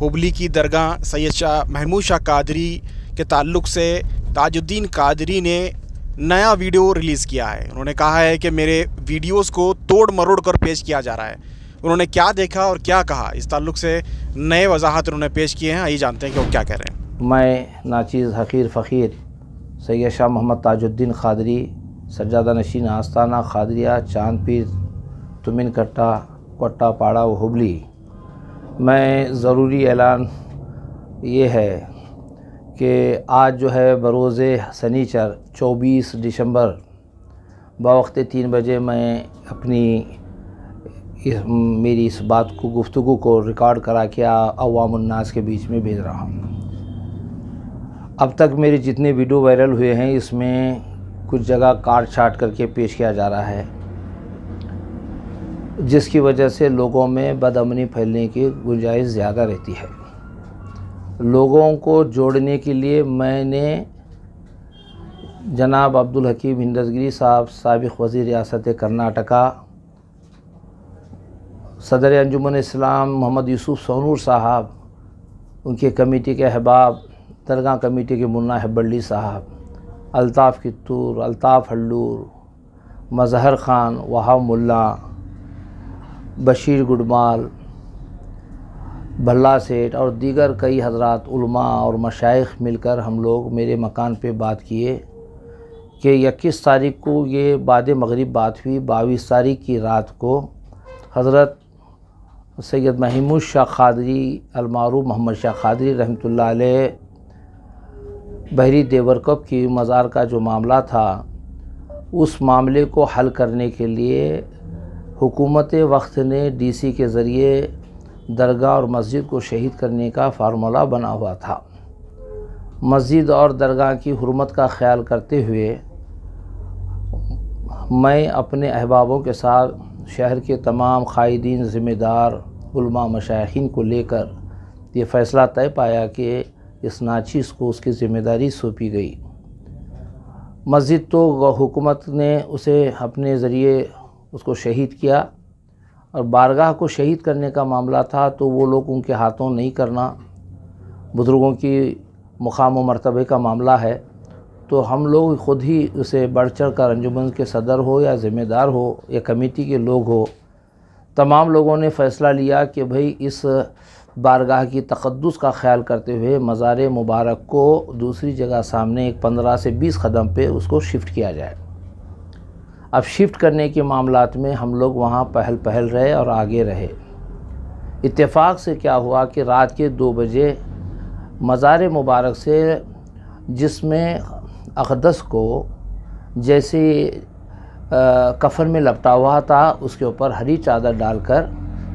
हुबली की दरगाह सैयद शाह महमूद शाह कादरी के ताल्लुक से ताजुद्दीन कादरी ने नया वीडियो रिलीज़ किया है उन्होंने कहा है कि मेरे वीडियोस को तोड़ मरोड़ कर पेश किया जा रहा है उन्होंने क्या देखा और क्या कहा इस ताल्लुक से नए वजाहत उन्होंने पेश किए हैं आइए जानते हैं कि वो क्या कह रहे हैं मैं नाचीज़ हकीर फ़कीर सैद शाह मोहम्मद ताजुद्दीन खादरी सज्जादा नशीन आस्ताना खादरिया चाँद पीर तुमिन कट्टा कोट्टा पाड़ा व हुबली मैं ज़रूरी ऐलान ये है कि आज जो है बरोज़ सनीचर 24 दिसंबर बवक्त तीन बजे मैं अपनी इस मेरी इस बात को गुफ्तु को रिकॉर्ड करा के अवामनास के बीच में भेज रहा हूँ अब तक मेरे जितने वीडियो वायरल हुए हैं इसमें कुछ जगह काट छाट करके पेश किया जा रहा है जिसकी वजह से लोगों में बदअमनी फैलने की गुंजाइश ज़्यादा रहती है लोगों को जोड़ने के लिए मैंने जनाब अब्दुल हकीम हिंदसगिरी साहब सबक वज़ी रियासत कर्नाटका सदर अंजुमन इस्लाम मोहम्मद यूसुफ सोनूर साहब उनके कमेटी के अहबाब दरगाह कमेटी के मुन्ना हब्बली साहब अलताफ़ कित्तूर अलताफ़ हल्लूर मज़हर ख़ान वहा मुल्ला बशीर गुडमाल भल्ला सेठ और दीगर कई हजरत उलमा और मशाइख मिलकर हम लोग मेरे मकान पे बात किए कि इक्कीस तारीख को ये बाद मगरिब बात हुई बाईस तारीख की रात को हज़रत सैयद महमूद शाह खादरी अलमारू मोहम्मद शाह खादरी रहमतुल्लाह बहरी देवरकप की मज़ार का जो मामला था उस मामले को हल करने के लिए हुकूमत वक्त ने डीसी के ज़रिए दरगाह और मस्जिद को शहीद करने का फार्मूला बना हुआ था मस्जिद और दरगाह की हरमत का ख्याल करते हुए मैं अपने अहबाबों के साथ शहर के तमाम कायदीन ज़िम्मेदार मशाइन को लेकर ये फ़ैसला तय पाया कि इस नाचिस को उसकी ज़िम्मेदारी सौंपी गई मस्जिद तो हुकूमत ने उसे अपने ज़रिए उसको शहीद किया और बारगाह को शहीद करने का मामला था तो वो लोग उनके हाथों नहीं करना बुज़ुर्गों की मुकाम व मरतबे का मामला है तो हम लोग ख़ुद ही उसे बढ़ चढ़ कर अंजुमन के सदर हो या ज़िम्मेदार हो या कमेटी के लोग हो तमाम लोगों ने फ़ैसला लिया कि भाई इस बारगाह की तकदस का ख्याल करते हुए मज़ार मुबारक को दूसरी जगह सामने एक पंद्रह से बीस कदम पे उसको शिफ्ट किया जाए अब शिफ्ट करने के मामला में हम लोग वहाँ पहल पहल रहे और आगे रहे इत्तेफाक से क्या हुआ कि रात के दो बजे मज़ार मुबारक से जिसमें अकदस को जैसे कफन में लपटा हुआ था उसके ऊपर हरी चादर डालकर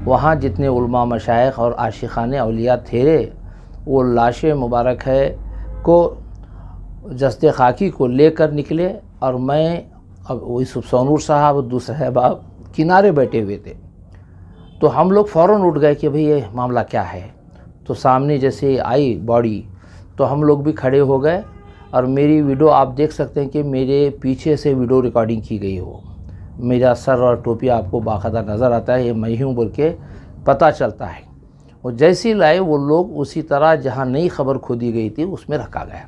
वहाँ जितने उलमा मशाइ और आशिकान अलिया थेरे वो लाश मुबारक है को जस्ते खाकी को लेकर निकले और मैं अब वही सोनूर साहब और दूसरे अहबाब किनारे बैठे हुए थे तो हम लोग फ़ौर उठ गए कि भाई ये मामला क्या है तो सामने जैसे आई बॉडी तो हम लोग भी खड़े हो गए और मेरी वीडियो आप देख सकते हैं कि मेरे पीछे से वीडियो रिकॉर्डिंग की गई हो मेरा सर और टोपी आपको बाकायदा नज़र आता है ये मैं हूँ बोल के पता चलता है और जैसी लाए वो लोग उसी तरह जहाँ नई खबर खोदी गई थी उसमें रखा गया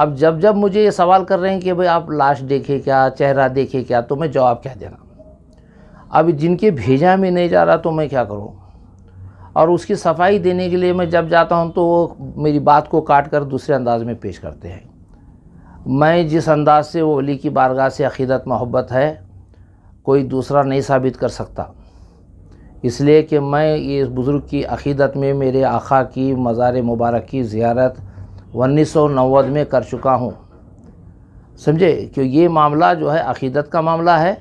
अब जब जब मुझे ये सवाल कर रहे हैं कि भाई आप लाश देखे क्या चेहरा देखे क्या तो मैं जवाब क्या देना अब जिनके भेजा में नहीं जा रहा तो मैं क्या करूँ और उसकी सफाई देने के लिए मैं जब जाता हूँ तो वो मेरी बात को काट कर दूसरे अंदाज में पेश करते हैं मैं जिस अंदाज से वो वली की बारगाह से अकीदत मोहब्बत है कोई दूसरा नहीं साबित कर सकता इसलिए कि मैं इस बुज़ुर्ग की अकीदत में मेरे आखा की मज़ार मुबारक की ज़्यारत उन्नीस में कर चुका हूँ समझे क्यों ये मामला जो है अकीदत का मामला है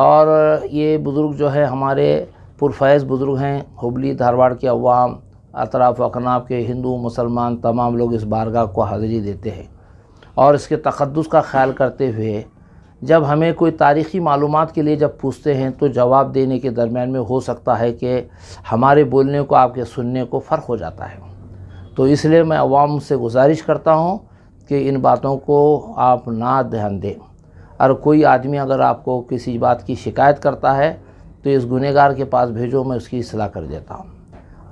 और ये बुज़ुर्ग जो है हमारे पुरफैज़ बुज़ुर्ग हैं हुबली धारवाड़ के अवाम अतराफ़ अकनाब के हिंदू मुसलमान तमाम लोग इस बारगाह को हाज़िरी देते हैं और इसके तकदस का ख्याल करते हुए जब हमें कोई तारीख़ी मालूम के लिए जब पूछते हैं तो जवाब देने के दरमियान में हो सकता है कि हमारे बोलने को आपके सुनने को फ़र्क हो जाता है तो इसलिए मैं आवाम से गुजारिश करता हूँ कि इन बातों को आप ना ध्यान दें और कोई आदमी अगर आपको किसी बात की शिकायत करता है तो इस गुनहगार के पास भेजो मैं उसकी असलाह कर देता हूँ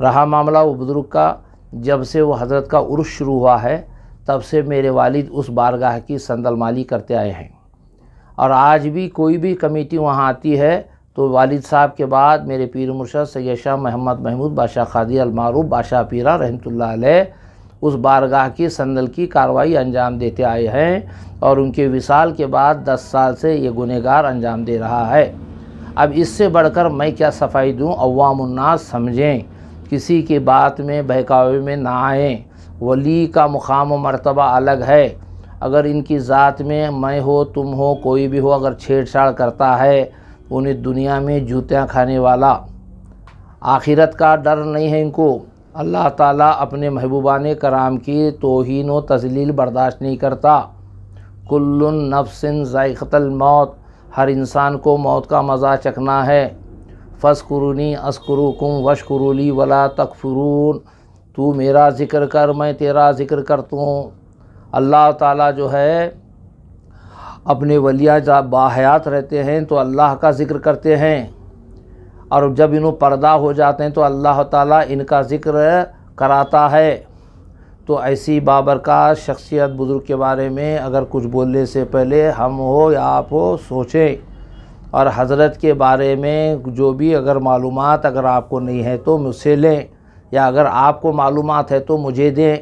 रहा मामला वो बुज़ुर्ग का जब से वो हज़रत का उर्स शुरू हुआ है तब से मेरे वालिद उस बारगाह की संदल माली करते आए हैं और आज भी कोई भी कमेटी वहाँ आती है तो वालिद साहब के बाद मेरे पीर मुर्शद सैद शाह महमद महमूद बादशाह खादी अलमारूफ बादशाह पीरा रहमत उस बारगाह की संदल की कार्रवाई अंजाम देते आए हैं और उनके विशाल के बाद दस साल से ये गुनहगार अंजाम दे रहा है अब इससे बढ़कर मैं क्या सफाई दूँ अवामन्नास समझें किसी के बात में बहकावे में ना आएँ वली का मुकाम मरतबा अलग है अगर इनकी ज़ात में मैं हो तुम हो कोई भी हो अगर छेड़छाड़ करता है उन्हें दुनिया में जूतियाँ खाने वाला आखिरत का डर नहीं है इनको अल्लाह ताला अपने महबूबान कराम की तोहन व तजलील बर्दाश्त नहीं करता कुल्लु नफसिन ज़ायक़ल मौत हर इंसान को मौत का मज़ा चखना है फ़सकुरुनी अस्करुकुम वशकुरुली वला तकफरून तू मेरा ज़िक्र कर मैं तेरा ज़िक्र करता हूँ अल्लाह ताला जो है अपने वलिया जब बाहयात रहते हैं तो अल्लाह का ज़िक्र करते हैं और जब इन पर्दा हो जाते हैं तो अल्लाह ताला इनका ज़िक्र कराता है तो ऐसी बाबरकत शख्सियत बुज़ुर्ग के बारे में अगर कुछ बोलने से पहले हम हो या आप हो सोचें और हज़रत के बारे में जो भी अगर मालूम अगर आपको नहीं है तो मुझसे लें या अगर आपको मालूम है तो मुझे दें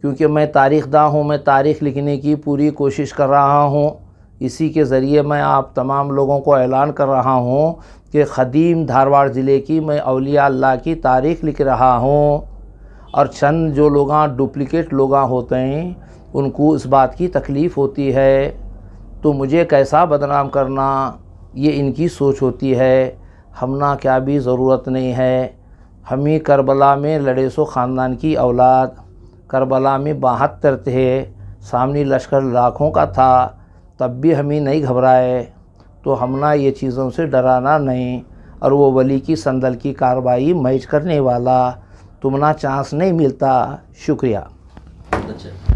क्योंकि मैं तारीख़ दाँ हूँ मैं तारीख़ लिखने की पूरी कोशिश कर रहा हूँ इसी के ज़रिए मैं आप तमाम लोगों को ऐलान कर रहा हूँ कि ख़दीम धारवाड़ ज़िले की मैं अलिया अल्लाह की तारीख़ लिख रहा हूँ और चंद जो लोग डुप्लिकेट लोग होते हैं उनको इस बात की तकलीफ़ होती है तो मुझे कैसा बदनाम करना ये इनकी सोच होती है हम ना क्या भी ज़रूरत नहीं है हम ही करबला में लड़े सो ख़ानदान की औलाद करबला में बहत्तर थे सामने लश्कर लाखों का था तब भी हमें नहीं घबराए तो हमना ये चीज़ों से डराना नहीं और वो वली की संदल की कार्रवाई मैच करने वाला तुमना चांस नहीं मिलता शुक्रिया अच्छा